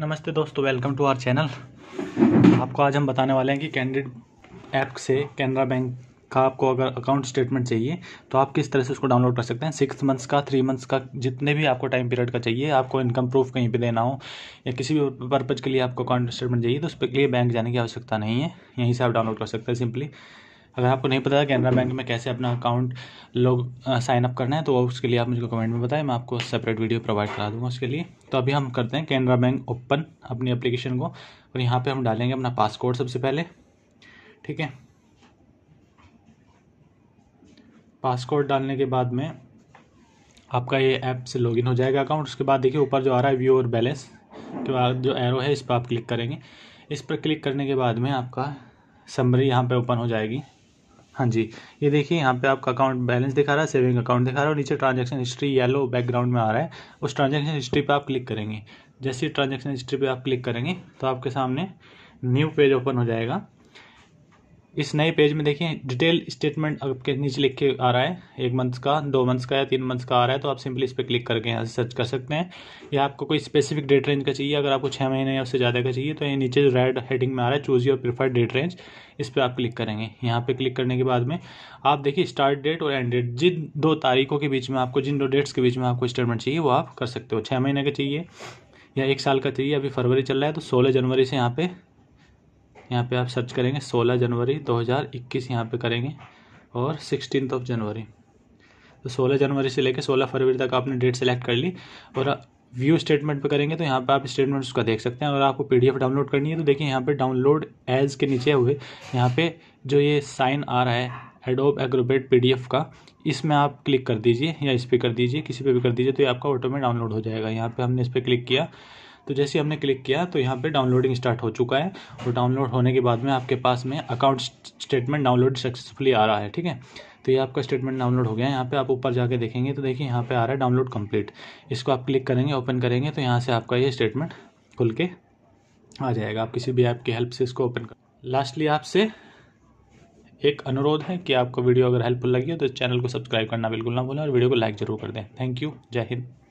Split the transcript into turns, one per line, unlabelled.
नमस्ते दोस्तों welcome to our channel आपको आज हम बताने वाले हैं कि कैंडिड ऐप से कैनरा बैंक का आपको अगर अकाउंट स्टेटमेंट चाहिए तो आप किस तरह से उसको डाउनलोड कर सकते हैं सिक्स मंथ्स का थ्री मंथ्स का जितने भी आपको टाइम पीरियड का चाहिए आपको इनकम प्रूफ कहीं पे देना हो या किसी भी पर्पज़ के लिए आपको अकाउंट स्टेटमेंट चाहिए तो उसके लिए बैंक जाने की आवश्यकता नहीं है यहीं से आप डाउनलोड कर सकते हैं सिंपली अगर आपको नहीं पता कैनरा बैंक में कैसे अपना अकाउंट लोग साइन अप करना है तो उसके लिए आप मुझे कमेंट में बताएं मैं आपको सेपरेट वीडियो प्रोवाइड करा दूंगा उसके लिए तो अभी हम करते हैं कैनरा बैंक ओपन अपनी एप्लीकेशन को और यहाँ पर हम डालेंगे अपना पासकोड सबसे पहले ठीक है पासकोड डालने के बाद में आपका ये ऐप से लॉगिन हो जाएगा अकाउंट उसके बाद देखिए ऊपर जो आ रहा है व्यू और बैलेंस के बाद जो एरो है इस पर आप क्लिक करेंगे इस पर क्लिक करने के बाद में आपका समरी यहाँ पे ओपन हो जाएगी हाँ जी ये देखिए यहाँ पे आपका अकाउंट बैलेंस दिखा रहा है सेविंग अकाउंट दिखा रहा है और नीचे ट्रांजैक्शन हिस्ट्री येलो बैकग्राउंड में आ रहा है उस ट्रांजैक्शन हिस्ट्री पे आप क्लिक करेंगे जैसे ट्रांजैक्शन हिस्ट्री पे आप क्लिक करेंगे तो आपके सामने न्यू पेज ओपन हो जाएगा इस नए पेज में देखिए डिटेल स्टेटमेंट आपके नीचे लिख के आ रहा है एक मंथ का दो मंथ्स का या तीन मंथ्स का आ रहा है तो आप सिंपली इस पर क्लिक करके यहाँ से सर्च कर सकते हैं या आपको कोई स्पेसिफिक डेट रेंज का चाहिए अगर आपको छः महीने या उससे ज़्यादा का चाहिए तो ये नीचे रेड हेडिंग में आ रहा है choose your preferred date range इस पर आप क्लिक करेंगे यहाँ पर क्लिक करने के बाद में आप देखिए स्टार्ट डेट और एंड डेट जिन दो तारीखों के बीच में आपको जिन दो डेट्स के बीच में आपको स्टेटमेंट चाहिए वो आप कर सकते हो छः महीने का चाहिए या एक साल का चाहिए अभी फरवरी चल रहा है तो सोलह जनवरी से यहाँ पर यहाँ पे आप सर्च करेंगे 16 जनवरी 2021 यहाँ पे करेंगे और सिक्सटीन ऑफ जनवरी तो 16 जनवरी से लेकर 16 फरवरी तक आपने डेट सेलेक्ट कर ली और व्यू स्टेटमेंट पे करेंगे तो यहाँ पे आप स्टेटमेंट उसका देख सकते हैं अगर आपको पीडीएफ डाउनलोड करनी है तो देखिए यहाँ पे डाउनलोड एज के नीचे हुए यहाँ पे जो ये साइन आ रहा है एडोब एग्रोबेट पीडीएफ का इसमें आप क्लिक कर दीजिए या इस पर कर दीजिए किसी पे भी कर दीजिए तो ये आपका ऑटोमेट डाउनलोड हो जाएगा यहाँ पे हमने इस पर क्लिक किया तो जैसे हमने क्लिक किया तो यहाँ पे डाउनलोडिंग स्टार्ट हो चुका है और डाउनलोड होने के बाद में आपके पास में अकाउंट स्टेटमेंट डाउनलोड सक्सेसफुली आ रहा है ठीक है तो ये आपका स्टेटमेंट डाउनलोड हो गया है यहाँ पे आप ऊपर जाके देखेंगे तो देखिए यहाँ पे आ रहा है डाउनलोड कम्प्लीट इसको आप क्लिक करेंगे ओपन करेंगे तो यहाँ से आपका ये स्टेटमेंट खुल के आ जाएगा आप किसी भी ऐप की हेल्प से इसको ओपन कर लास्टली आपसे एक अनुरोध है कि आपको वीडियो अगर हेल्पफुल लगी हो तो चैनल को सब्सक्राइब करना बिल्कुल ना भूलें और वीडियो को लाइक जरूर कर दें थैंक यू जय हिंद